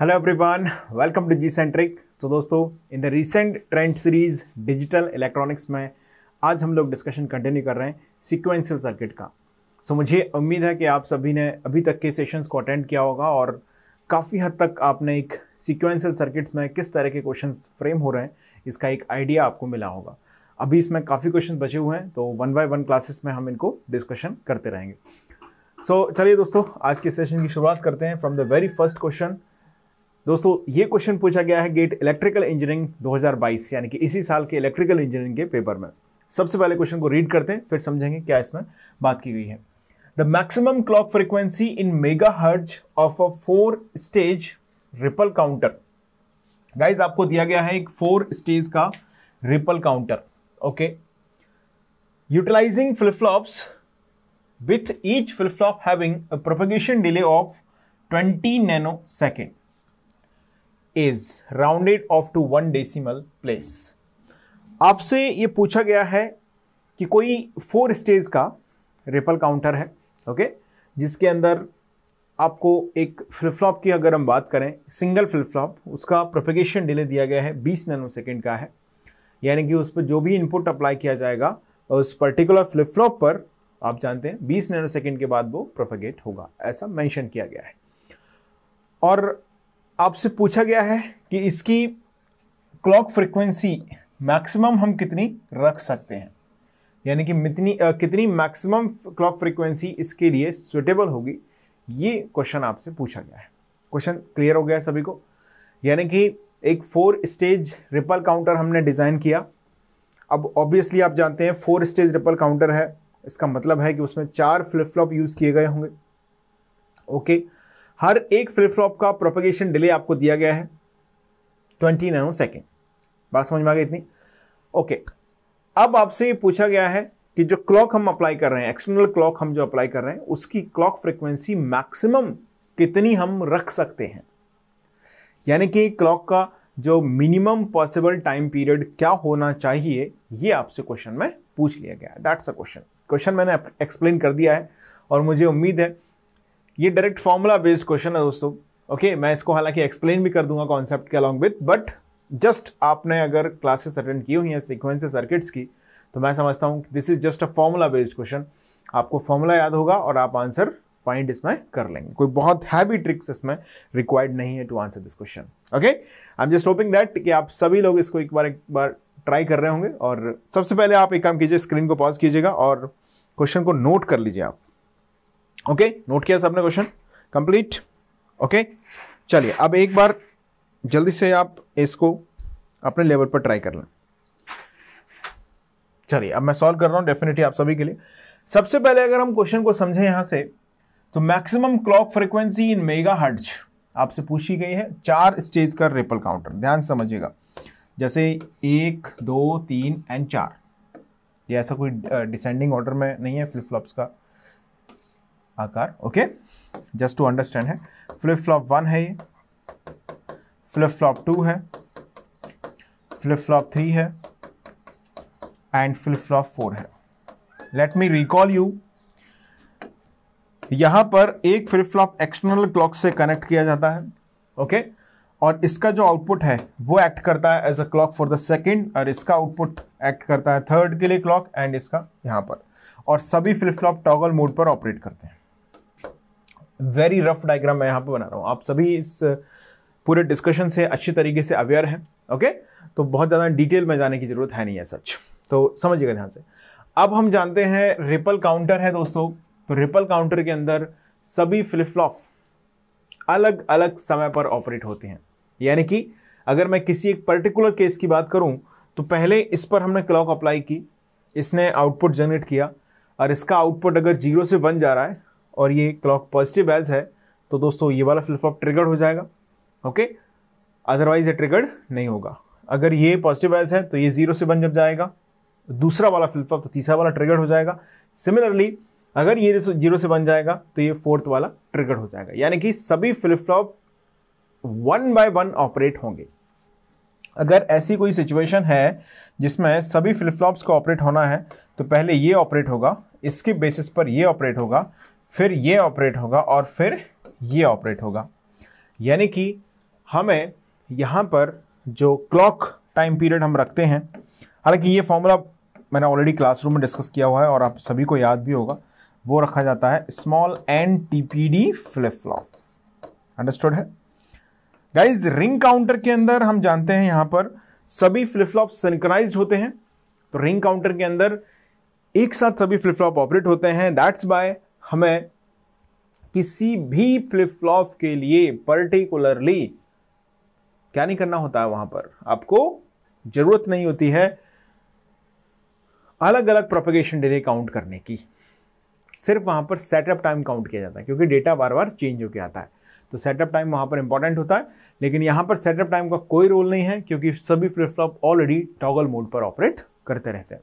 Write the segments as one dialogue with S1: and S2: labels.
S1: Hello everyone welcome to G centric तो दोस्तों in the recent trend series digital electronics में आज हम लोग डिस्कशन कंटिन्यू कर रहे हैं सीक्वेंशियल सर्किट का सो so, मुझे उम्मीद है कि आप सभी ने अभी तक के सेशंस को अटेंड किया होगा और काफ़ी हद तक आपने एक सीक्वेंशियल सर्किट्स में किस तरह के क्वेश्चन फ्रेम हो रहे हैं इसका एक आइडिया आपको मिला होगा अभी इसमें काफ़ी क्वेश्चन बचे हुए हैं तो वन बाय वन क्लासेस में हम इनको डिस्कशन करते रहेंगे सो so, चलिए दोस्तों आज के सेशन की शुरुआत करते हैं from the very first question दोस्तों ये क्वेश्चन पूछा गया है गेट इलेक्ट्रिकल इंजीनियरिंग 2022 यानी कि इसी साल के इलेक्ट्रिकल इंजीनियरिंग के पेपर में सबसे पहले क्वेश्चन को रीड करते हैं फिर समझेंगे क्या इसमें बात की गई है the maximum clock frequency in megahertz of a four stage ripple counter guys आपको दिया गया है एक फोर स्टेज का ripple counter okay utilizing flip flops with each flip flop having propagation delay of 20 nanosecond is rounded off to one decimal place आपसे ये पूछा गया है कि कोई फोर स्टेज का रिपल काउंटर है ओके जिसके अंदर आपको एक फ्लिप फ्लॉप की अगर हम बात करें सिंगल फ्लिप फ्लॉप उसका प्रोपेगेशन डिले दिया गया है 20 नैनो सेकेंड का है यानी कि उस पर जो भी इनपुट अप्लाई किया जाएगा उस पर्टिकुलर फ्लिप फ्लॉप पर आप जानते हैं 20 नैनो सेकेंड के बाद वो प्रोपेगेट होगा ऐसा मेंशन किया गया है और आपसे पूछा गया है कि इसकी क्लॉक फ्रिक्वेंसी मैक्सिमम हम कितनी रख सकते हैं यानी कि मितनी आ, कितनी मैक्सिमम क्लॉक फ्रिक्वेंसी इसके लिए सुटेबल होगी ये क्वेश्चन आपसे पूछा गया है क्वेश्चन क्लियर हो गया सभी को यानी कि एक फोर स्टेज रिपल काउंटर हमने डिज़ाइन किया अब ऑब्वियसली आप जानते हैं फोर स्टेज रिपल काउंटर है इसका मतलब है कि उसमें चार फ्लिप फ्लॉप यूज़ किए गए होंगे ओके okay. हर एक फ्लिप फ्लॉप का प्रोपोगेशन डिले आपको दिया गया है ट्वेंटी नैनो सेकेंड बात समझ में आ गई इतनी ओके अब आपसे ये पूछा गया है कि जो क्लॉक हम अप्लाई कर रहे हैं एक्सटर्नल क्लॉक हम जो अप्लाई कर रहे हैं उसकी क्लॉक फ्रिक्वेंसी मैक्सिमम कितनी हम रख सकते हैं यानी कि क्लॉक का जो मिनिमम पॉसिबल टाइम पीरियड क्या होना चाहिए ये आपसे क्वेश्चन में पूछ लिया गया है दैट्स अ क्वेश्चन क्वेश्चन मैंने एक्सप्लेन कर दिया है और मुझे उम्मीद है ये डायरेक्ट फॉर्मूला बेस्ड क्वेश्चन है दोस्तों ओके okay, मैं इसको हालांकि एक्सप्लेन भी कर दूंगा कॉन्सेप्ट के अलॉन्ग विथ बट जस्ट आपने अगर क्लासेस अटेंड की हुई हैं सिक्वेंस सर्किट्स की तो मैं समझता हूँ this is just a formula based question आपको फॉर्मूला याद होगा और आप आंसर फाइंड इसमें कर लेंगे कोई बहुत हैवी ट्रिक्स इसमें रिक्वायर्ड नहीं है to answer this question okay I am just hoping that कि आप सभी लोग इसको एक बार एक बार ट्राई कर रहे होंगे और सबसे पहले आप एक काम कीजिए स्क्रीन को पॉज कीजिएगा और क्वेश्चन को नोट कर लीजिए आप ओके नोट किया सबने क्वेश्चन कंप्लीट ओके चलिए अब एक बार जल्दी से आप इसको अपने लेवल पर ट्राई कर लें चलिए अब मैं सॉल्व कर रहा हूँ डेफिनेटली आप सभी के लिए सबसे पहले अगर हम क्वेश्चन को समझें यहाँ से तो maximum clock frequency in megahertz आपसे पूछी गई है चार स्टेज का रिपल काउंटर ध्यान से समझिएगा जैसे एक दो तीन एंड चार ये ऐसा कोई डिसेंडिंग ऑर्डर में नहीं है फ्लिप फ्लॉप्स का आकार ओके जस्ट टू अंडरस्टैंड है फ्लिप फ्लॉप वन है ये फ्लिप फ्लॉप टू है फ्लिप फ्लॉप थ्री है एंड फ्लिप फ्लॉप फोर है लेट मी रिकॉल यू यहां पर एक फ्लिप फ्लॉप एक्सटर्नल क्लॉक से कनेक्ट किया जाता है ओके okay? और इसका जो आउटपुट है वो एक्ट करता है as a clock for the second और इसका आउटपुट एक्ट करता है थर्ड के लिए क्लॉक एंड इसका यहां पर और सभी फ्लिप फ्लॉप टॉगल मोड पर ऑपरेट करते हैं वेरी रफ डायग्राम मैं यहाँ पर बना रहा हूँ आप सभी इस पूरे डिस्कशन से अच्छी तरीके से अवेयर हैं ओके तो बहुत ज़्यादा डिटेल में जाने की ज़रूरत है नहीं है सच तो समझिएगा ध्यान से अब हम जानते हैं रिपल काउंटर है दोस्तों तो रिपल काउंटर के अंदर सभी फ्लिप फ्लॉप अलग अलग समय पर ऑपरेट होते हैं यानी कि अगर मैं किसी एक पर्टिकुलर केस की बात करूं तो पहले इस पर हमने क्लॉक अप्लाई की इसने आउटपुट जनरेट किया और इसका आउटपुट अगर जीरो से वन जा रहा है और ये क्लॉक पॉजिटिव एज है तो दोस्तों ये वाला फ्लिप फ्लॉप ट्रिगर्ड हो जाएगा ओके अदरवाइज ये ट्रिगर्ड नहीं होगा अगर ये पॉजिटिव एज है तो ये जीरो से बन जब जाएगा दूसरा वाला फ्लिप फ्लॉप तो तीसरा वाला ट्रिगर्ड हो जाएगा सिमिलरली अगर ये जीरो से बन जाएगा तो ये फोर्थ वाला ट्रिगर्ड हो जाएगा यानी कि सभी flip flop one by one operate होंगे अगर ऐसी कोई सिचुएशन है जिसमें सभी फ्लिप फ्लॉप्स को ऑपरेट होना है तो पहले ये ऑपरेट होगा इसके बेसिस पर ये ऑपरेट होगा फिर ये ऑपरेट होगा और फिर ये ऑपरेट होगा यानी कि हमें यहाँ पर जो क्लॉक टाइम पीरियड हम रखते हैं हालांकि ये फॉर्मूला मैंने ऑलरेडी क्लासरूम में डिस्कस किया हुआ है और आप सभी को याद भी होगा वो रखा जाता है small N T P D flip flop understood है गाइज रिंग काउंटर के अंदर हम जानते हैं यहाँ पर सभी फ्लिप फ्लॉप सिंक्राइज होते हैं तो रिंग काउंटर के अंदर एक साथ सभी फ्लिप फ्लॉप ऑपरेट होते हैं दैट्स बाय हमें किसी भी फ्लिप फ्लॉप के लिए पर्टिकुलरली क्या नहीं करना होता है वहां पर आपको जरूरत नहीं होती है अलग अलग प्रोपोगेशन डिले काउंट करने की सिर्फ वहां पर सेटअप टाइम काउंट किया जाता है क्योंकि डेटा बार बार चेंज होकर आता है तो सेटअप टाइम वहां पर इंपॉर्टेंट होता है लेकिन यहां पर सेटअप टाइम का कोई रोल नहीं है क्योंकि सभी flip flop already toggle mode पर ऑपरेट करते रहते हैं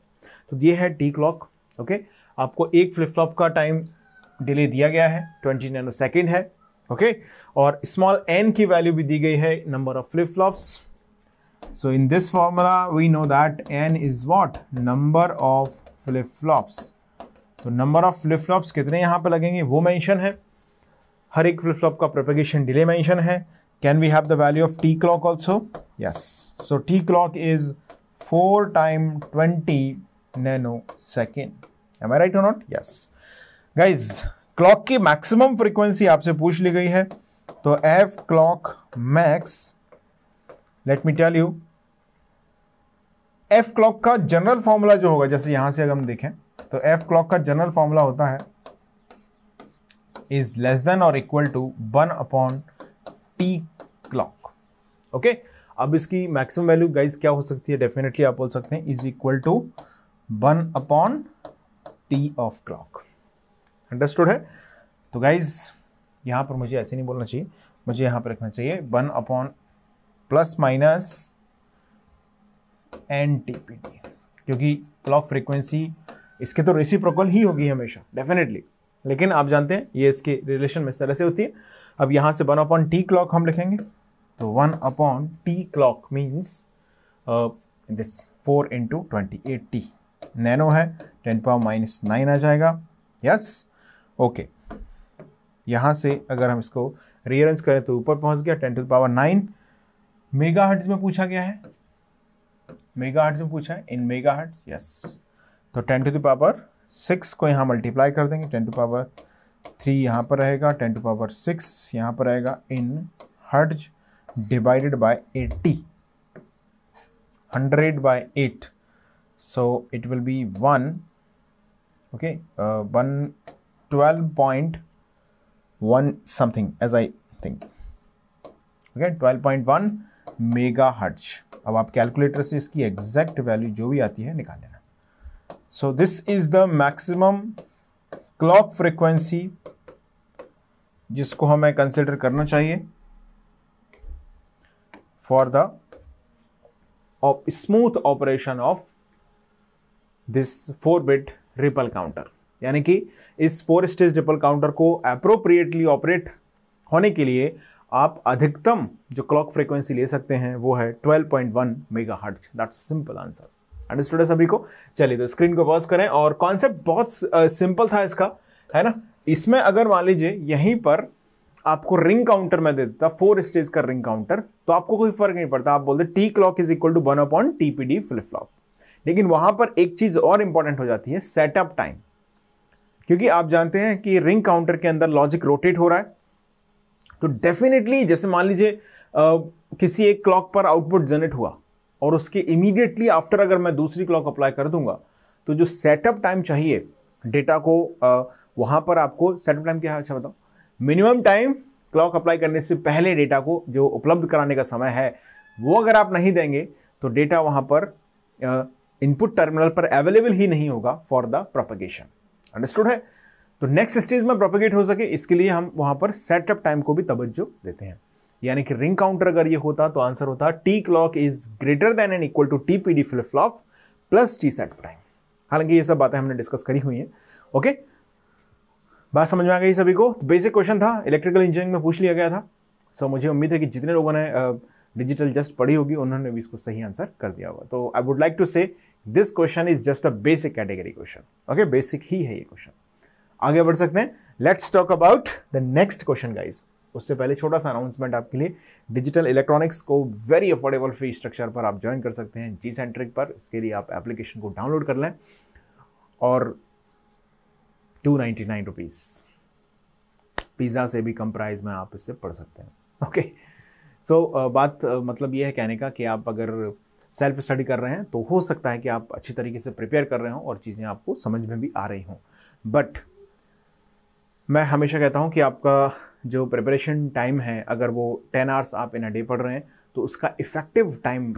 S1: तो ये है टी क्लॉक ओके आपको एक फ्लिप फ्लॉप का टाइम डिले दिया गया है 20 नैनो सेकेंड है ओके okay? और स्मॉल एन की वैल्यू भी दी गई है number of flip flops so in this formula we know that N is what number of flip flops तो नंबर ऑफ फ्लिप फ्लॉप्स कितने यहाँ पर लगेंगे वो मैंशन है हर एक फ्लिप फ्लॉप का प्रोपेगेशन डिले मैंशन है can we have the value of T clock also yes so T clock is four time twenty nanosecond am I right not yes guys clock की maximum frequency आपसे पूछ ली गई है तो F clock max let me tell you F clock का general formula जो होगा जैसे यहां से अगर हम देखें तो एफ क्लॉक का जनरल फॉर्मूला होता है इज लेस देन और equal to one upon T clock okay अब इसकी मैक्सिमम वैल्यू गाइज क्या हो सकती है डेफिनेटली आप बोल सकते हैं is equal to one upon T of clock understood है तो गाइज यहाँ पर मुझे ऐसे नहीं बोलना चाहिए मुझे यहाँ पर रखना चाहिए one upon plus minus N T P T क्योंकि क्लॉक फ्रिक्वेंसी इसके तो रेसिप्रोकल ही होगी हमेशा डेफिनेटली लेकिन आप जानते हैं ये इसके रिलेशन में इस तरह से होती है अब यहाँ से वन अपॉन टी क्लॉक हम लिखेंगे तो one upon T clock means this four into twenty eight T nano है टेन पावर माइनस नाइन आ जाएगा यस yes? ओके यहां से अगर हम इसको रियरेंस करें तो ऊपर पहुंच गया ten to power nine mega hertz में पूछा गया है मेगा हर्ट्स में पूछा है इन मेगा हर्ट्स यस तो टेन टू दावर पावर सिक्स को यहां मल्टीप्लाई कर देंगे टेन टू पावर थ्री यहां पर रहेगा टेन टू पावर सिक्स यहां पर रहेगा in hertz divided by eighty hundred by eight so it will be one okay one 12.1 something as I think. Okay, 12.1 mega अब आप कैलकुलेटर से इसकी एग्जैक्ट वैल्यू जो भी आती है निकाल लेना so this is the maximum clock frequency जिसको हमें कंसिडर करना चाहिए for the smooth operation of this four bit ripple counter यानी कि इस फोर स्टेज ट्रिपल काउंटर को अप्रोप्रिएटली ऑपरेट होने के लिए आप अधिकतम जो क्लॉक फ्रीक्वेंसी ले सकते हैं वो है 12.1 point one mega hertz that's simple answer understood है सभी को चलिए तो स्क्रीन को पॉज करें और कॉन्सेप्ट बहुत सिंपल था इसका है ना इसमें अगर मान लीजिए यहीं पर आपको रिंग काउंटर में दे देता फोर स्टेज का रिंग काउंटर तो आपको कोई फर्क नहीं पड़ता आप बोलते T clock is equal to one upon T P D flip flop लेकिन वहां पर एक चीज और इंपॉर्टेंट हो जाती है सेटअप टाइम क्योंकि आप जानते हैं कि रिंग काउंटर के अंदर लॉजिक रोटेट हो रहा है तो डेफिनेटली जैसे मान लीजिए किसी एक क्लॉक पर आउटपुट जनरेट हुआ और उसके इमीडिएटली आफ्टर अगर मैं दूसरी क्लॉक अप्लाई कर दूंगा तो जो सेटअप टाइम चाहिए डेटा को वहाँ पर आपको सेटअप टाइम क्या है अच्छा बताओ मिनिमम टाइम क्लॉक अप्लाई करने से पहले डेटा को जो उपलब्ध कराने का समय है वो अगर आप नहीं देंगे तो डेटा वहाँ पर इनपुट टर्मिनल पर अवेलेबल ही नहीं होगा फॉर द प्रोपगेशन अंडरस्टूड है तो नेक्स्ट स्टेज में प्रोपेगेट हो सके इसके लिए हम वहां पर सेटअप टाइम को भी तवज्जो देते हैं यानी कि रिंग काउंटर अगर ये होता तो आंसर होता T clock is greater than and equal to T P D flip flop plus T setup time हालांकि ये सब बातें हमने डिस्कस करी हुई हैं ओके बात समझ में आ गई सभी को तो बेसिक क्वेश्चन था इलेक्ट्रिकल इंजीनियरिंग में पूछ लिया गया था सो so, मुझे उम्मीद है कि जितने लोगों ने आ, डिजिटल जस्ट पढ़ी होगी उन्होंने भी इसको सही आंसर कर दिया होगा तो I would like to say this question is just a basic category question okay basic ही है ये क्वेश्चन आगे बढ़ सकते हैं let's talk about the next question guys उससे पहले छोटा सा अनाउंसमेंट आपके लिए डिजिटल इलेक्ट्रॉनिक्स को वेरी अफोर्डेबल फी स्ट्रक्चर पर आप ज्वाइन कर सकते हैं जी सेंट्रिक पर इसके लिए आप एप्लीकेशन को डाउनलोड कर लें और two ninety nine rupees pizza से भी कम प्राइस में आप इससे पढ़ सकते हैं okay okay. So so, uh, बात uh, मतलब ये है कहने का कि आप अगर सेल्फ स्टडी कर रहे हैं तो हो सकता है कि आप अच्छी तरीके से प्रिपेयर कर रहे हों और चीज़ें आपको समझ में भी आ रही हों बट मैं हमेशा कहता हूँ कि आपका जो प्रिपरेशन टाइम है अगर वो टेन आवर्स आप इन अ डे पढ़ रहे हैं तो उसका इफ़ेक्टिव टाइम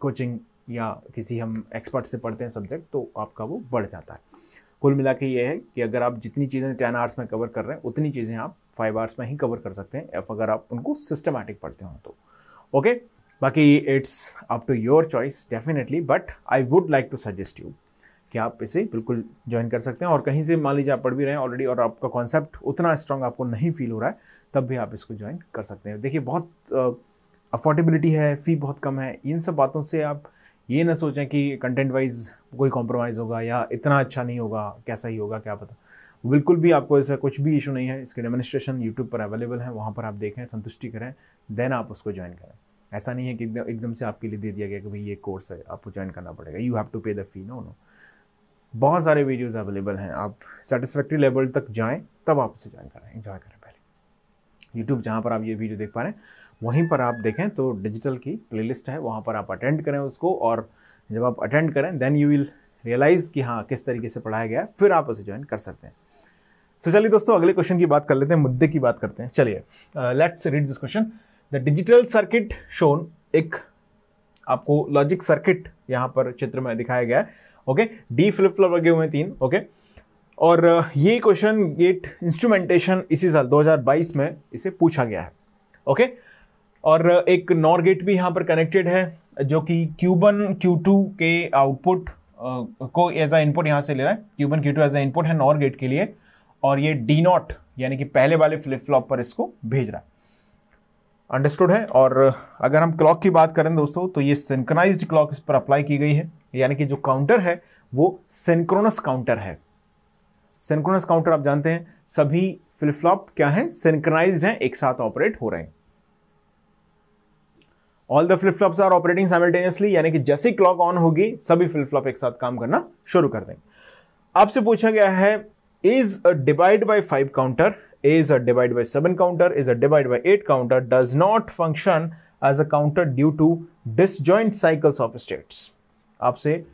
S1: कोचिंग या किसी हम एक्सपर्ट से पढ़ते हैं सब्जेक्ट तो आपका वो बढ़ जाता है कुल मिला के ये है कि अगर आप जितनी चीज़ें टेन आवर्स में कवर कर रहे हैं उतनी चीज़ें आप फाइव आवर्स में ही कवर कर सकते हैं एफ अगर आप उनको सिस्टमैटिक पढ़ते हो तो ओके बाकी it's up to your choice definitely but I would like to suggest you कि आप इसे बिल्कुल ज्वाइन कर सकते हैं और कहीं से मान लीजिए आप पढ़ भी रहे हैं ऑलरेडी और आपका कॉन्सेप्ट उतना स्ट्रांग आपको नहीं फील हो रहा है तब भी आप इसको ज्वाइन कर सकते हैं देखिए बहुत अफोर्डेबिलिटी है फ़ी बहुत कम है इन सब बातों से आप ये ना सोचें कि कंटेंट वाइज कोई कॉम्प्रोमाइज़ होगा या इतना अच्छा नहीं होगा कैसा ही होगा क्या पता बिल्कुल भी आपको ऐसा कुछ भी इशू नहीं है इसके डेमोनिस्ट्रेशन यूट्यूब पर अवेलेबल है वहाँ पर आप देखें संतुष्टि करें देन आप उसको ज्वाइन करें ऐसा नहीं है कि एकदम से आपके लिए दे दिया गया कि भाई ये कोर्स है आपको ज्वाइन करना पड़ेगा you have to pay the fee no no बहुत सारे वीडियोज़ अवेलेबल हैं आप सेटिस्फैक्ट्री लेवल तक जाएँ तब आप उसे ज्वाइन करें इन्जॉय करें पहले यूट्यूब जहाँ पर आप ये वीडियो देख पा रहे हैं वहीं पर आप देखें तो डिजिटल की प्ले है वहाँ पर आप अटेंड करें उसको और जब आप अटेंड करें देन यू विल रियलाइज़ कि हाँ किस तरीके से पढ़ाया गया फिर आप उसे ज्वाइन कर सकते हैं सो चलिए दोस्तों अगले क्वेश्चन की बात कर लेते हैं मुद्दे की बात करते हैं चलिए let's read this question the digital circuit shown एक आपको लॉजिक सर्किट यहाँ पर चित्र में दिखाया गया है ओके डी फ्लिप फ्लॉप लगे हुए हैं तीन ओके okay? और uh, ये क्वेश्चन गेट इंस्ट्रूमेंटेशन इसी साल 2022 में इसे पूछा गया है ओके okay? और uh, एक नॉर गेट भी यहाँ पर कनेक्टेड है जो कि क्यूबन क्यू के आउटपुट uh, को एज अ इनपुट यहाँ से ले रहा है क्यूबन क्यू एज अ इनपुट है नॉर गेट के लिए और ये डी नॉट यानी कि पहले वाले फ्लिप फ्लॉप पर इसको भेज रहा है अंडरस्टूड है और अगर हम क्लॉक की बात करें दोस्तों तो ये सिंक्रोनाइज क्लॉक इस पर अप्लाई की गई है यानी कि जो काउंटर है वो सिंक्रोनस काउंटर है सिंक्रोनस काउंटर आप जानते हैं सभी फ्लिप फ्लॉप क्या है सिंक्रोनाइज हैं एक साथ ऑपरेट हो रहे हैं all the flip flops are operating simultaneously यानी कि जैसे क्लॉक ऑन होगी सभी फ्लिप फ्लॉप एक साथ काम करना शुरू कर देंगे आपसे पूछा गया है is a divide by 5 counter, is a divide by 7 counter, is a divide by 8 counter does not function as a counter due to disjoint cycles of states. आपसे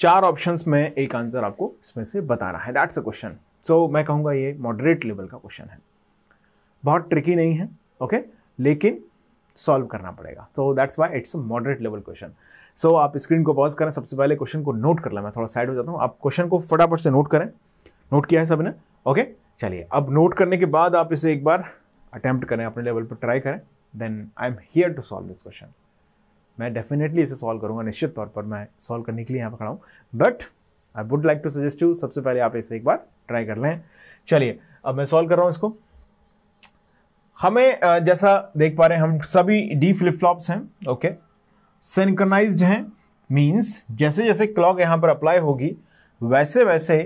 S1: चार ऑप्शंस में एक आंसर आपको इसमें से बताना है दैट्स अ क्वेश्चन सो मैं कहूँगा ये मॉडरेट लेवल का क्वेश्चन है बहुत ट्रिकी नहीं है ओके okay? लेकिन सॉल्व करना पड़ेगा तो that's why it's a moderate level question so आप स्क्रीन को पॉज करें सबसे पहले क्वेश्चन को नोट कर लें मैं थोड़ा साइड हो जाता हूँ आप क्वेश्चन को फटाफट से नोट करें नोट किया है सबने ओके चलिए अब नोट करने के बाद आप इसे एक बार अटैम्प्ट करें अपने लेवल पर ट्राई करें then I am here to solve this question मैं डेफिनेटली इसे सॉल्व करूंगा निश्चित तौर पर मैं सॉल्व करने के लिए यहाँ पर खड़ा हूँ but I would like to suggest you सबसे पहले आप इसे एक बार ट्राई कर लें चलिए अब मैं सॉल्व कर रहा हूँ इसको हमें जैसा देख पा रहे हैं हम सभी डी फ्लिप फ्लॉप्स हैं ओके सिंक्रनाइज्ड हैं मीन्स जैसे जैसे क्लॉक यहाँ पर अप्लाई होगी वैसे वैसे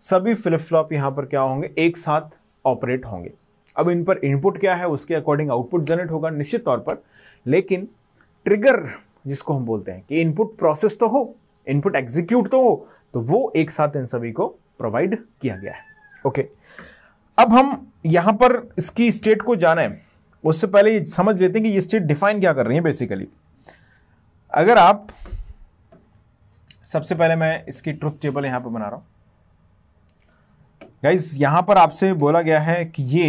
S1: सभी फ्लिप फ्लॉप यहाँ पर क्या होंगे एक साथ ऑपरेट होंगे अब इन पर इनपुट क्या है उसके अकॉर्डिंग आउटपुट जनरेट होगा निश्चित तौर पर लेकिन ट्रिगर जिसको हम बोलते हैं कि इनपुट प्रोसेस तो हो इनपुट एग्जीक्यूट तो हो तो वो एक साथ इन सभी को प्रोवाइड किया गया है ओके अब हम यहाँ पर इसकी स्टेट को जाना है उससे पहले समझ लेते हैं कि ये स्टेट डिफाइन क्या कर रही है बेसिकली अगर आप सबसे पहले मैं इसकी ट्रुथ टेबल यहां पर बना रहा हूं गाइज यहाँ पर आपसे बोला गया है कि ये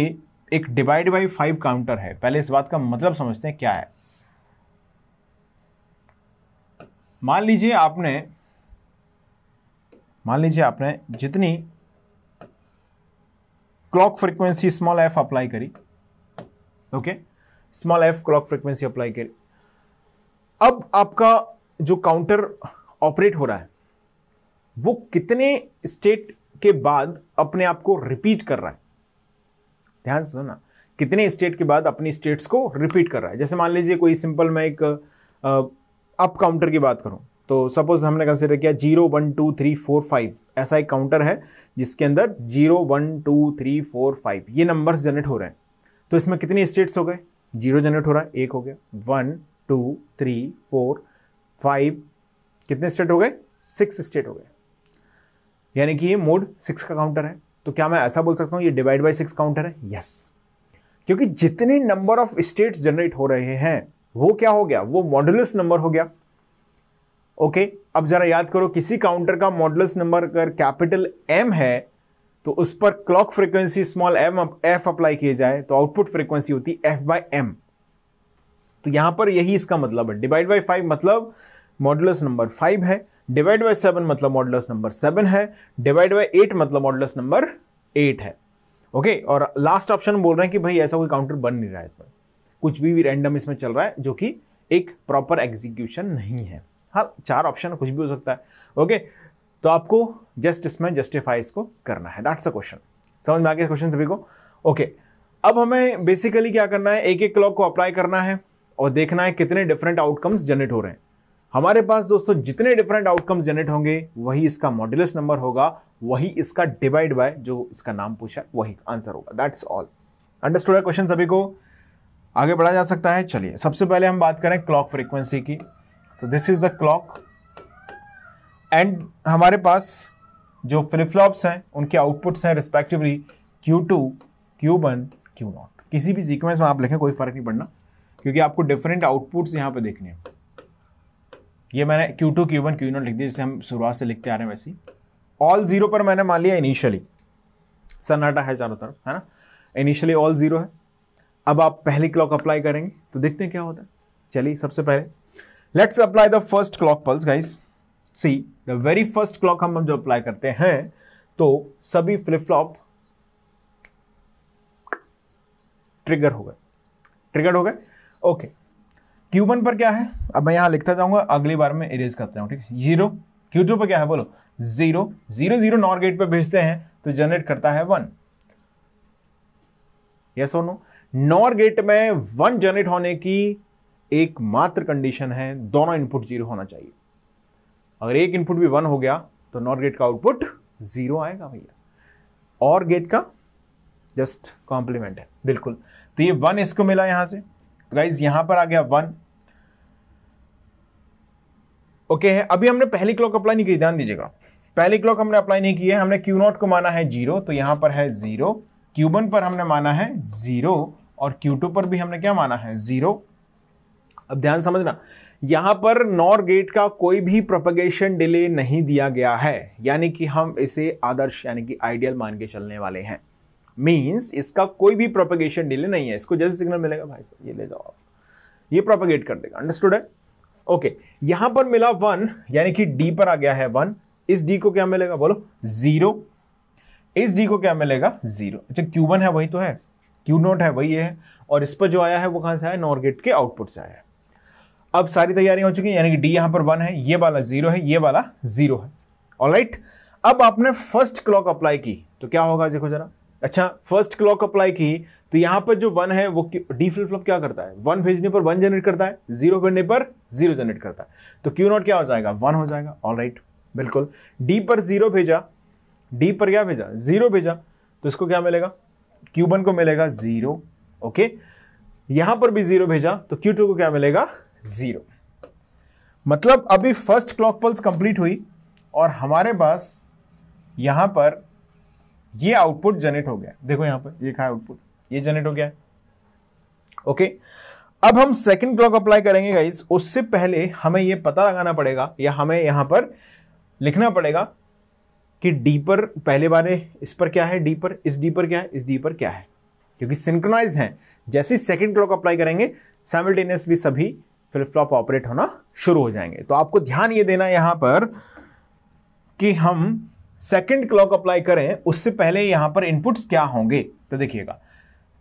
S1: एक डिवाइड बाई फाइव काउंटर है पहले इस बात का मतलब समझते हैं क्या है मान लीजिए आपने मान लीजिए आपने जितनी clock frequency small F apply करी okay small F clock frequency apply करी अब आपका जो काउंटर ऑपरेट हो रहा है वो कितने स्टेट के बाद अपने आप को रिपीट कर रहा है ध्यान से सुना कितने स्टेट के बाद अपनी स्टेट्स को रिपीट कर रहा है जैसे मान लीजिए कोई सिंपल मैं एक अप काउंटर की बात करूं तो सपोज हमने कंसिडर किया zero one two three four five ऐसा एक काउंटर है जिसके अंदर zero one two three four five ये नंबर्स जनरेट हो रहे हैं तो इसमें कितने स्टेट्स हो गए जीरो जनरेट हो रहा है एक हो गया one two three four five कितने स्टेट हो गए सिक्स स्टेट हो गए यानी कि ये मोड सिक्स का काउंटर है तो क्या मैं ऐसा बोल सकता हूँ ये डिवाइड बाई सिक्स काउंटर है यस क्योंकि जितने नंबर ऑफ स्टेट्स जनरेट हो रहे हैं वो क्या हो गया वो मॉडुलस नंबर हो गया ओके okay, अब जरा याद करो किसी काउंटर का मॉडुलस नंबर अगर कैपिटल एम है तो उस पर clock frequency small M F apply किए जाए तो आउटपुट फ्रीक्वेंसी होती है एफ बाई एम तो यहां पर यही इसका मतलब है डिवाइड बाई फाइव मतलब मॉडुलस नंबर फाइव है डिवाइड बाय सेवन मतलब मॉडलस नंबर सेवन है डिवाइड बाय एट मतलब मॉडलस नंबर एट है ओके okay? और लास्ट ऑप्शन बोल रहे हैं कि भाई ऐसा कोई काउंटर बन नहीं रहा है इसमें कुछ भी भी रैंडम इसमें चल रहा है जो कि एक प्रॉपर एग्जीक्यूशन नहीं है हाँ चार ऑप्शन कुछ भी हो सकता है ओके तो आपको जस्ट इसमें जस्टिफाई इसको करना है दैट्स अ क्वेश्चन समझ में आ गया क्वेश्चन सभी को ओके okay. अब हमें बेसिकली क्या करना है एक एक क्लॉक को अप्लाई करना है और देखना है कितने डिफरेंट आउटकम्स जनरेट हो रहे हैं हमारे पास दोस्तों जितने डिफरेंट आउटकम्स जनरेट होंगे वही इसका मॉड्यूलस नंबर होगा वही इसका डिवाइड बाय जो इसका नाम पूछा वही आंसर होगा दैट्स ऑल अंडरस्टूड क्वेश्चन सभी को आगे बढ़ा जा सकता है चलिए सबसे पहले हम बात करें क्लॉक फ्रीक्वेंसी की तो this is the clock and हमारे पास जो फ्लिप फ्लॉप्स हैं उनके आउटपुट्स हैं रिस्पेक्टिवली Q2, Q1, Q0 किसी भी सीक्वेंस में आप लिखें कोई फर्क नहीं पड़ना क्योंकि आपको डिफरेंट आउटपुट्स यहाँ पे देखने हैं ये मैंने Q2, Q1, Q0 लिख दिया जिसे हम शुरुआत से लिखते आ रहे हैं वैसे ऑल जीरो पर मैंने मान लिया इनिशियली सन्नाटा है चारों तरफ है ना इनिशियली ऑल जीरो है अब आप पहली क्लॉक अप्लाई करेंगे तो देखते हैं क्या होता है चलिए सबसे पहले let's apply the first clock pulse guys see the very first clock हम जब अप्लाई करते हैं तो सभी फ्लिप फ्लॉप ट्रिगर हो गए ट्रिगर हो गए ओके okay. क्यू वन पर क्या है अब मैं यहां लिखता जाऊंगा अगली बार में इरेज करता हूं ठीक है जीरो क्यू टू पर क्या है बोलो zero zero zero NOR gate पर भेजते हैं तो जनरेट करता है वन यस और नो नॉर गेट में वन जनरेट होने की एकमात्र कंडीशन है दोनों इनपुट जीरो होना चाहिए अगर एक इनपुट भी वन हो गया तो नॉर गेट का आउटपुट जीरो आएगा भैया और गेट का जस्ट कॉम्प्लीमेंट है बिल्कुल तो ये वन इसको मिला यहां से गाइज यहां पर आ गया वन ओके okay, है अभी हमने पहली क्लॉक अप्लाई नहीं की ध्यान दीजिएगा पहली क्लॉक हमने अप्लाई नहीं की है हमने क्यू नॉट को माना है जीरो तो यहां पर है जीरो क्यू वन पर हमने माना है जीरो और क्यू टू पर भी हमने क्या माना है जीरो अब ध्यान समझना यहां पर नॉर गेट का कोई भी प्रोपगेशन डिले नहीं दिया गया है यानी कि हम इसे आदर्श यानी कि आइडियल मान के चलने वाले हैं मीन्स इसका कोई भी प्रोपोगेशन डिले नहीं है इसको जैसे सिग्नल मिलेगा भाई साहब ये ले जाओ आप ये प्रोपोगेट कर देगा अंडरस्टूड है ओके यहां पर मिला वन यानी कि डी पर आ गया है वन इस डी को क्या मिलेगा बोलो जीरो इस डी को क्या मिलेगा जीरो अच्छा क्यू वन है वही तो है क्यू नोट है वही है और इस पर जो आया है वो कहां से आया नॉर गेट के आउटपुट से आया है अब सारी तैयारी हो चुकी है यानी कि डी यहां पर वन है ये वाला जीरो है ये वाला जीरो है ऑलराइट right? अब आपने फर्स्ट क्लॉक अप्लाई की तो क्या होगा देखो जरा अच्छा फर्स्ट क्लॉक अप्लाई की तो यहां पर जो वन है वो डी फ्लिप फ्लॉप क्या करता है वन भेजने पर वन जनरेट करता है जीरो भेजने पर जीरो जनरेट करता है तो क्यू नॉट क्या हो जाएगा वन हो जाएगा ऑल राइट बिल्कुल डी पर जीरो भेजा डी पर क्या भेजा जीरो भेजा तो इसको क्या मिलेगा क्यू वन को मिलेगा जीरो ओके यहां पर भी जीरो भेजा तो क्यू टू को क्या मिलेगा जीरो मतलब अभी फर्स्ट क्लॉक पल्स कंप्लीट हुई और हमारे पास यहां पर ये आउटपुट जनरेट हो गया देखो यहां पर ये कहा आउटपुट ये जनरेट हो गया ओके अब हम सेकंड क्लॉक अप्लाई करेंगे गाइज उससे पहले हमें ये पता लगाना पड़ेगा या हमें यहां पर लिखना पड़ेगा कि डीपर पहले बारे इस पर क्या है डीपर इस डीपर क्या है इस डीपर क्या है क्योंकि सिंक्रोनाइज है जैसे सेकंड क्लॉक अप्लाई करेंगे साइमल्टेनियसली सभी फ्लिप फ्लॉप ऑपरेट होना शुरू हो जाएंगे तो आपको ध्यान ये देना यहां पर कि हम सेकेंड क्लॉक अप्लाई करें उससे पहले यहां पर इनपुट्स क्या होंगे तो देखिएगा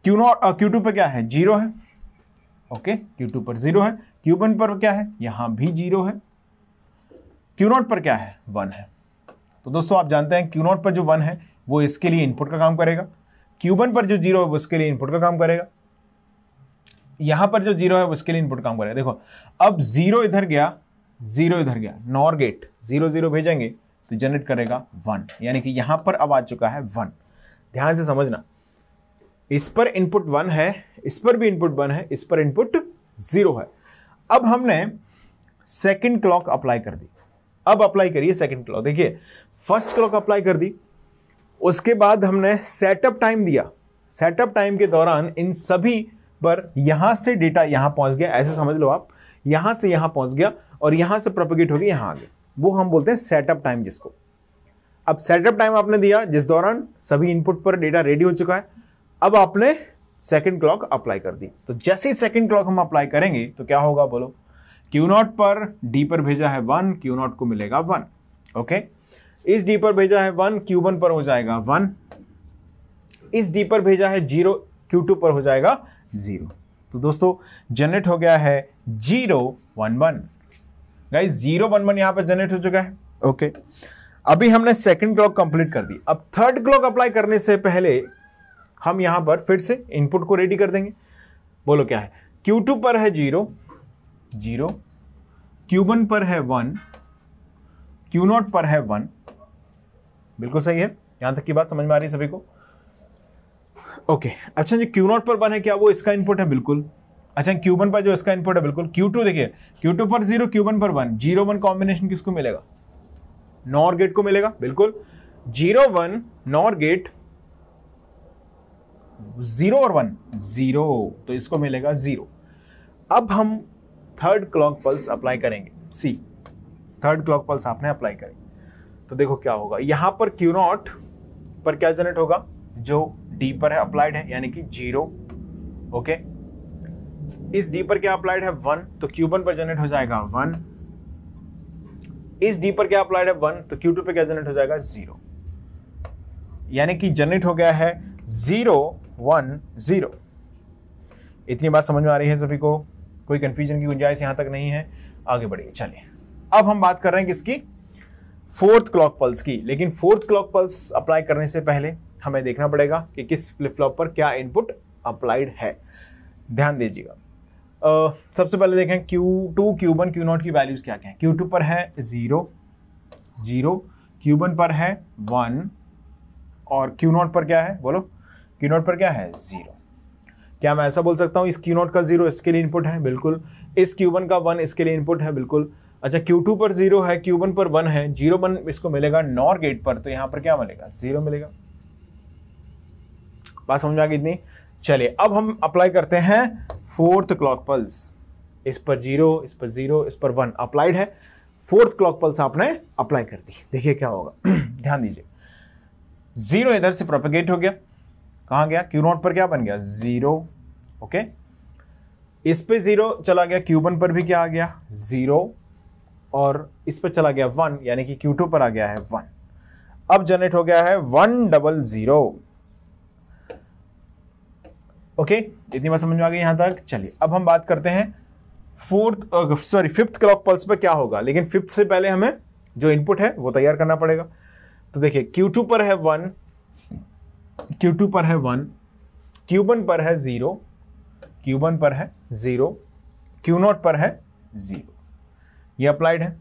S1: क्यू नॉट क्यू टू पर क्या है जीरो है ओके क्यू टू पर जीरो है क्यू वन पर क्या है यहां भी जीरो है क्यू नॉट पर क्या है वन है तो दोस्तों आप जानते हैं क्यू नॉट पर जो वन है वो इसके लिए इनपुट का काम करेगा क्यू वन पर जो जीरो है वो उसके लिए इनपुट का काम करेगा यहां पर जो जीरो है उसके लिए इनपुट काम करेगा देखो अब जीरो इधर गया जीरो इधर गया नॉर गेट जीरो जीरो भेजेंगे तो जनरेट करेगा वन यानी कि यहां पर अब आ चुका है वन ध्यान से समझना इस पर इनपुट वन है इस पर भी इनपुट वन है इस पर इनपुट जीरो है अब हमने सेकंड क्लॉक अप्लाई कर दी अब अप्लाई करिए सेकंड क्लॉक देखिए फर्स्ट क्लॉक अप्लाई कर दी उसके बाद हमने सेटअप टाइम दिया सेटअप टाइम के दौरान इन सभी पर यहां से डेटा यहां पहुंच गया ऐसे समझ लो आप यहां से यहां पहुंच गया और यहां से प्रोपोगेट हो गया यहां आ गया वो हम बोलते हैं सेटअप टाइम जिसको अब सेटअप टाइम आपने दिया जिस दौरान सभी इनपुट पर डेटा रेडी हो चुका है अब आपने सेकेंड क्लॉक अप्लाई कर दी तो जैसे ही सेकेंड क्लॉक हम अप्लाई करेंगे तो क्या होगा बोलो क्यू नॉट पर डी पर भेजा है वन क्यू नॉट को मिलेगा वन ओके इस डी पर भेजा है वन क्यू वन पर हो जाएगा वन इस डी पर भेजा है जीरो क्यू टू पर हो जाएगा जीरो तो दोस्तों जनरेट हो गया है zero one one guys zero one one यहाँ पर जनरेट हो चुका है ओके okay. अभी हमने सेकंड क्लॉक कंप्लीट कर दी अब थर्ड क्लॉक अप्लाई करने से पहले हम यहाँ पर फिर से इनपुट को रेडी कर देंगे बोलो क्या है क्यू टू पर है जीरो जीरो क्यू वन पर है वन क्यू पर है वन बिल्कुल सही है यहां तक की बात समझ में आ रही है सभी को ओके okay. अच्छा जी क्यू नॉट पर वन है क्या वो इसका इनपुट है बिल्कुल अच्छा क्यू वन पर जो इसका इनपुट है बिल्कुल क्यू टू देखिए क्यू टू पर जीरो क्यू वन पर वन जीरो वन कॉम्बिनेशन किसको मिलेगा नॉर गेट को मिलेगा बिल्कुल zero one NOR gate zero और वन जीरो तो इसको मिलेगा जीरो अब हम थर्ड क्लॉक पल्स अप्लाई करेंगे सी थर्ड क्लॉक पल्स आपने अप्लाई करेंगे तो देखो क्या होगा यहां पर क्यू नॉट पर क्या जनरेट होगा जो डी पर है अप्लाइड है यानी कि जीरो ओके इस डी पर क्या अप्लाइड है वन तो क्यू वन पर जनरेट हो जाएगा वन इस डी पर क्या अप्लाइड है वन तो क्यू टू पर क्या जनरेट हो जाएगा जीरो यानी कि जनरेट हो गया है जीरो वन जीरो इतनी बात समझ में आ रही है सभी को कोई कंफ्यूजन की गुंजाइश यहां तक नहीं है आगे बढ़िए चलिए अब हम बात कर रहे हैं किसकी फोर्थ क्लॉक पल्स की लेकिन फोर्थ क्लॉक पल्स अप्लाई करने से पहले हमें देखना पड़ेगा कि किस फ्लिप फ्लॉप पर क्या इनपुट अप्लाइड है ध्यान दीजिएगा uh, सबसे पहले देखें Q2, टू Q0 क्यू की वैल्यूज़ क्या क्या हैं क्यू टू पर है ज़ीरो ज़ीरो Q1 पर है वन और Q0 पर क्या है बोलो Q0 पर क्या है ज़ीरो क्या मैं ऐसा बोल सकता हूँ इस क्यू नॉट का ज़ीरो इसके लिए इनपुट है बिल्कुल इस Q1 का वन इसके लिए इनपुट है बिल्कुल अच्छा क्यू टू पर जीरो है Q1 पर वन है जीरो वन इसको मिलेगा नॉर गेट पर तो यहाँ पर क्या मिलेगा जीरो मिलेगा बात समझ आ गई इतनी चलिए अब हम अप्लाई करते हैं फोर्थ क्लॉक पल्स इस पर जीरो इस पर जीरो इस पर वन अप्लाइड है फोर्थ क्लॉक पल्स आपने अप्लाई कर दी देखिए क्या होगा ध्यान दीजिए जीरो इधर से प्रोपेगेट हो गया कहाँ गया क्यू नॉट पर क्या बन गया जीरो ओके इस पे जीरो चला गया क्यू वन पर भी क्या आ गया जीरो और इस पर चला गया वन यानी कि क्यू टू पर आ गया है वन अब जनरेट हो गया है वन डबल जीरो ओके इतनी बात समझ में आ गई यहां तक चलिए अब हम बात करते हैं fourth sorry fifth clock pulse पर क्या होगा लेकिन फिफ्थ से पहले हमें जो इनपुट है वो तैयार करना पड़ेगा तो देखिए Q2 पर है वन Q2 पर है वन Q1 पर है ज़ीरो Q1 पर है ज़ीरो Q0 पर है ज़ीरो ये अप्लाइड है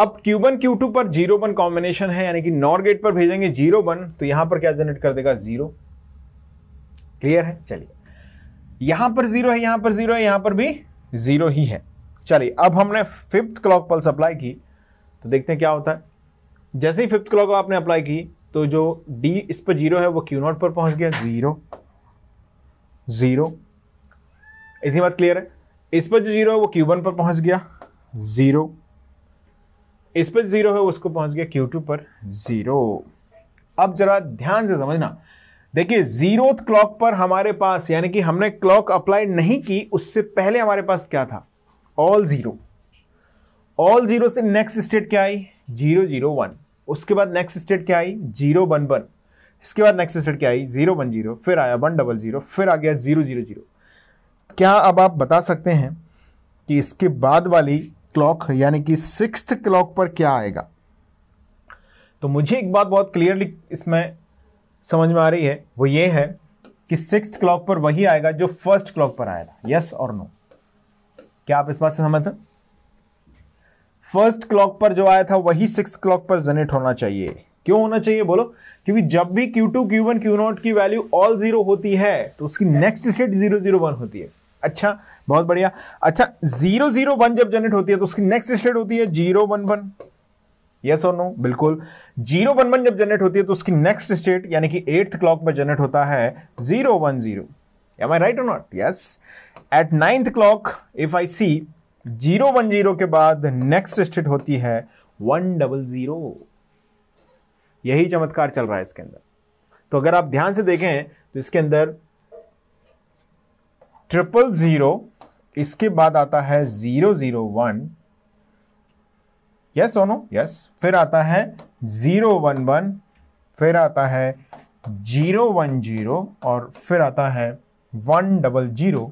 S1: अब Q1 Q2 पर जीरो वन कॉम्बिनेशन है यानी कि नॉर गेट पर भेजेंगे जीरो वन तो यहां पर क्या जनरेट कर देगा जीरो क्लियर है चलिए यहां पर जीरो है यहां पर जीरो है यहां पर भी जीरो ही है चलिए अब हमने फिफ्थ क्लॉक पल्स अप्लाई की तो देखते हैं क्या होता है जैसे ही फिफ्थ क्लॉक आपने अप्लाई की तो जो डी इस पर जीरो है वो क्यू नॉट पर पहुंच गया जीरो जीरो इतनी बात क्लियर है इस पर जो जीरो है वो क्यू वन पर पहुंच गया जीरो इस पर जीरो है उसको पहुंच गया क्यू टू पर जीरो अब जरा ध्यान से समझना देखिए जीरो क्लॉक पर हमारे पास यानी कि हमने क्लॉक अप्लाई नहीं की उससे पहले हमारे पास क्या था ऑल जीरो ऑल जीरो से नेक्स्ट स्टेट क्या आई जीरो जीरो वन उसके बाद नेक्स्ट स्टेट क्या आई जीरो वन वन इसके बाद नेक्स्ट स्टेट क्या आई जीरो वन जीरो फिर आया वन डबल जीरो फिर आ गया जीरो जीरो जीरो क्या अब आप बता सकते हैं कि इसके बाद वाली क्लॉक यानी कि सिक्स क्लॉक पर क्या आएगा तो मुझे एक बात बहुत क्लियरली इसमें समझ में आ रही है वो ये है कि सिक्स क्लॉक पर वही आएगा जो फर्स्ट क्लॉक पर आया था यस और नो क्या आप इस बात से समझते हैं फर्स्ट क्लॉक पर जो आया था वही सिक्स क्लॉक पर जनरेट होना चाहिए क्यों होना चाहिए बोलो क्योंकि जब भी Q2, Q1, Q0 की वैल्यू ऑल जीरो होती है तो उसकी next state zero zero one होती है अच्छा बहुत बढ़िया अच्छा जीरो जीरो वन जब जनरेट होती है तो उसकी नेक्स्ट स्टेट होती है जीरो वन वन यस और नो बिल्कुल जीरो वन वन जब जनरेट होती है तो उसकी नेक्स्ट स्टेट यानी कि एट्थ क्लॉक पर जनरेट होता है zero one zero am I right और not yes at ninth clock if I see zero one zero के बाद नेक्स्ट स्टेट होती है वन डबल जीरो यही चमत्कार चल रहा है इसके अंदर तो अगर आप ध्यान से देखें तो इसके अंदर ट्रिपल जीरो इसके बाद आता है जीरो जीरो वन यस ओनो यस फिर आता है ज़ीरो वन वन फिर आता है जीरो वन जीरो और फिर आता है वन डबल जीरो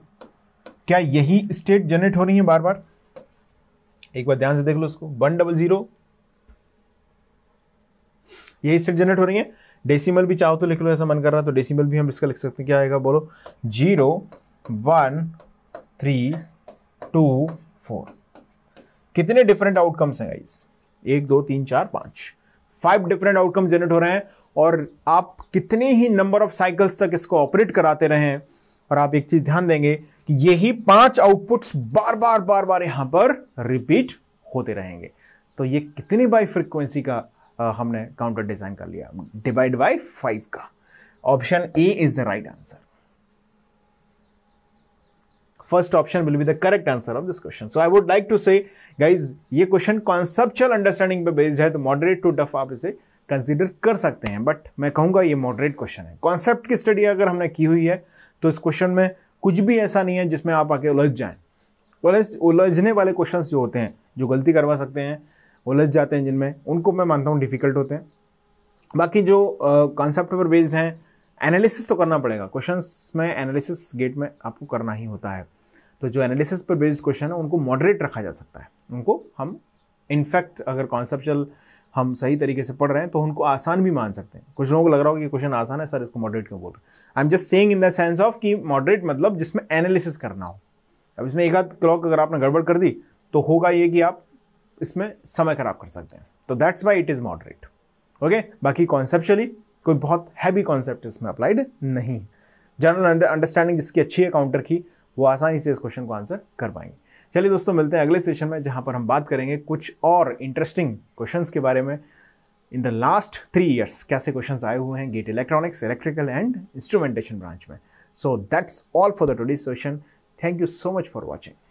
S1: क्या यही स्टेट जनरेट हो रही है बार बार एक बार ध्यान से देख लो उसको वन डबल जीरो यही स्टेट जनरेट हो रही है डेसिमल भी चाहो तो लिख लो ऐसा मन कर रहा है तो डेसिमल भी हम इसका लिख सकते हैं क्या आएगा बोलो zero one three two four कितने डिफरेंट आउटकम्स हैं गाइस एक दो तीन चार पांच फाइव डिफरेंट आउटकम जनरेट हो रहे हैं और आप कितने ही नंबर ऑफ साइकिल्स तक इसको ऑपरेट कराते रहे हैं और आप एक चीज ध्यान देंगे कि यही पांच आउटपुट्स बार बार बार बार यहां पर रिपीट होते रहेंगे तो ये कितनी बाई फ्रिक्वेंसी का आ, हमने काउंटर डिजाइन कर लिया डिवाइड बाई फाइव का option A is the right answer first option will be the correct answer of this question so I would like to say guys ये क्वेश्चन कॉन्सेप्चुअल अंडरस्टैंडिंग पे based है तो moderate to डफ आप इसे consider कर सकते हैं बट मैं कहूँगा ये मॉडरेट क्वेश्चन है कॉन्सेप्ट की स्टडी अगर हमने की हुई है तो इस क्वेश्चन में कुछ भी ऐसा नहीं है जिसमें आप आके उलझ जाएं उलझ उलझने वाले क्वेश्चन जो होते हैं जो गलती करवा सकते हैं उलझ जाते हैं जिनमें उनको मैं मानता हूँ डिफ़िकल्ट होते हैं बाकी जो कॉन्सेप्ट पर बेस्ड हैं एनालिसिस तो करना पड़ेगा क्वेश्चन में एनालिसिस गेट में आपको करना ही होता है तो जो एनालिसिस पर बेस्ड क्वेश्चन है उनको मॉडरेट रखा जा सकता है उनको हम इनफैक्ट अगर कॉन्सेप्चुअल हम सही तरीके से पढ़ रहे हैं तो उनको आसान भी मान सकते हैं कुछ लोगों को लग रहा होगा कि क्वेश्चन आसान है सर इसको मॉडरेट क्यों बोल रहे हैं I am just saying in the sense of कि मॉडरेट मतलब जिसमें एनालिसिस करना हो अब इसमें एक आध क्लॉक अगर आपने गड़बड़ कर दी तो होगा ये कि आप इसमें समय खराब कर सकते हैं तो that's why it is moderate okay बाकी कॉन्सेप्चुअली कोई बहुत हैवी कॉन्सेप्ट इसमें अप्लाइड नहीं जनरल अंडरस्टैंडिंग जिसकी अच्छी है काउंटर की वो आसानी से इस क्वेश्चन को आंसर कर पाएंगे चलिए दोस्तों मिलते हैं अगले सेशन में जहाँ पर हम बात करेंगे कुछ और इंटरेस्टिंग क्वेश्चंस के बारे में in the last three years कैसे क्वेश्चंस आए हुए हैं GATE electronics electrical and instrumentation branch में so that's all for the today session thank you so much for watching